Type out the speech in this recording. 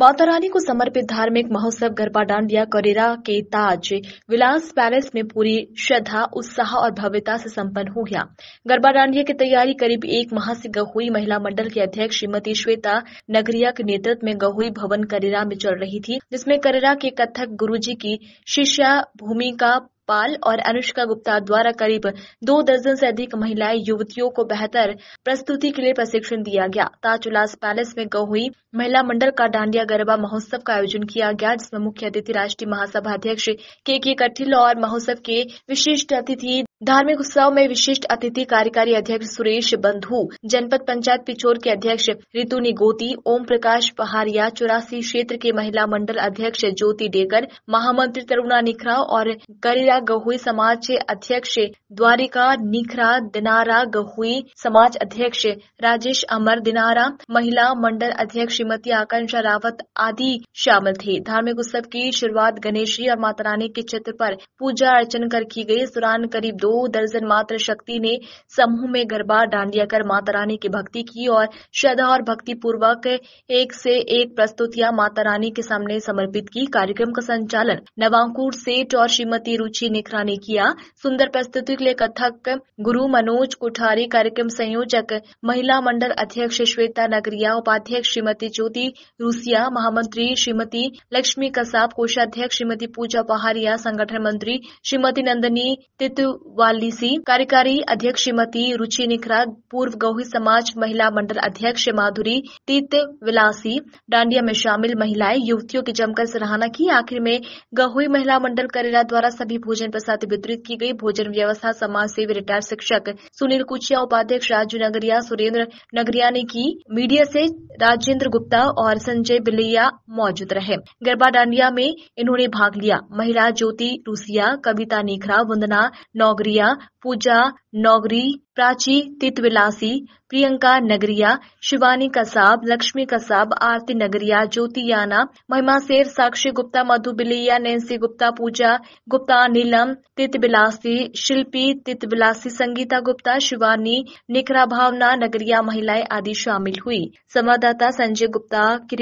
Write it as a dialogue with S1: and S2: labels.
S1: माता रानी को समर्पित धार्मिक महोत्सव गरबा डांडिया करेरा के ताज विलास पैलेस में पूरी श्रद्धा उत्साह और भव्यता से संपन्न हो गया गरबा डांडिया की तैयारी करीब एक माह से गहुई महिला मंडल के अध्यक्ष श्रीमती श्वेता नगरिया के नेतृत्व में गहुई भवन करेरा में चल रही थी जिसमें करेरा के कथक गुरुजी की शिष्या भूमिका पाल और अनुष्का गुप्ता द्वारा करीब दो दर्जन से अधिक महिलाएं युवतियों को बेहतर प्रस्तुति के लिए प्रशिक्षण दिया गया ताजुलास पैलेस में गौ हुई महिला मंडल का डांडिया गरबा महोत्सव का आयोजन किया गया जिसमें मुख्य अतिथि राष्ट्रीय महासभा अध्यक्ष के के कठिल और महोत्सव के विशिष्ट अतिथि धार्मिक उत्सव में विशिष्ट अतिथि कार्यकारी अध्यक्ष सुरेश बंधु जनपद पंचायत पिछोर के अध्यक्ष ऋतु निगोती ओम प्रकाश पहाड़िया चौरासी क्षेत्र के महिला मंडल अध्यक्ष ज्योति डेकर महामंत्री तरुणा निखरा और करीरा गहुई समाज के अध्यक्ष द्वारिका निखरा दिनारा गहुई समाज अध्यक्ष राजेश अमर दिनारा महिला मंडल अध्यक्ष श्रीमती आकांक्षा रावत आदि शामिल थे धार्मिक उत्सव की शुरुआत गणेश जी और माता रानी के चित्र पर पूजा अर्चन कर की गई इस दौरान करीब दो दर्जन मात्र शक्ति ने समूह में गरबा डांडिया कर माता रानी की भक्ति की और श्रद्धा और भक्ति पूर्वक एक से एक प्रस्तुतियां माता रानी के सामने समर्पित की कार्यक्रम का संचालन नवांकुर सेठ और श्रीमती रुचि निखरा ने किया सुंदर प्रस्तुति के लिए कथक गुरु मनोज कोठारी कार्यक्रम संयोजक महिला मंडल अध्यक्ष श्वेता नगरिया उपाध्यक्ष श्रीमती ज्योति रूसिया महामंत्री श्रीमती लक्ष्मी कसाब कोषाध्यक्ष श्रीमती पूजा पहाड़िया संगठन मंत्री श्रीमती नंदनी तितु वालीसी कार्यकारी अध्यक्ष श्रीमती रुचि निखरा पूर्व गौही समाज महिला मंडल अध्यक्ष माधुरी तीत विलासी डांडिया में शामिल महिलाएं युवतियों की जमकर सराहना की आखिर में गहुई महिला मंडल करेला द्वारा सभी भोजन प्रसाद वितरित की गई भोजन व्यवस्था समाज सेवी रिटायर्ड शिक्षक सुनील कुचिया उपाध्यक्ष राजू नगरिया सुरेंद्र नगरिया ने की मीडिया से राजेंद्र गुप्ता और संजय बिलैया मौजूद रहे गरबा डांडिया में इन्होंने भाग लिया महिला ज्योति रूसिया कविता निखरा वंदना नौगरी नगरिया पूजा नौगरी प्राची तितविलासी प्रियंका नगरिया शिवानी कसाब लक्ष्मी कसाब आरती नगरिया ज्योति याना महिमा शेर साक्षी गुप्ता मधु बिलिया नैन्सी गुप्ता पूजा गुप्ता नीलम तितविलासी शिल्पी तितविलासी संगीता गुप्ता शिवानी निखरा भावना नगरिया महिलाएं आदि शामिल हुई संवाददाता संजय गुप्ता की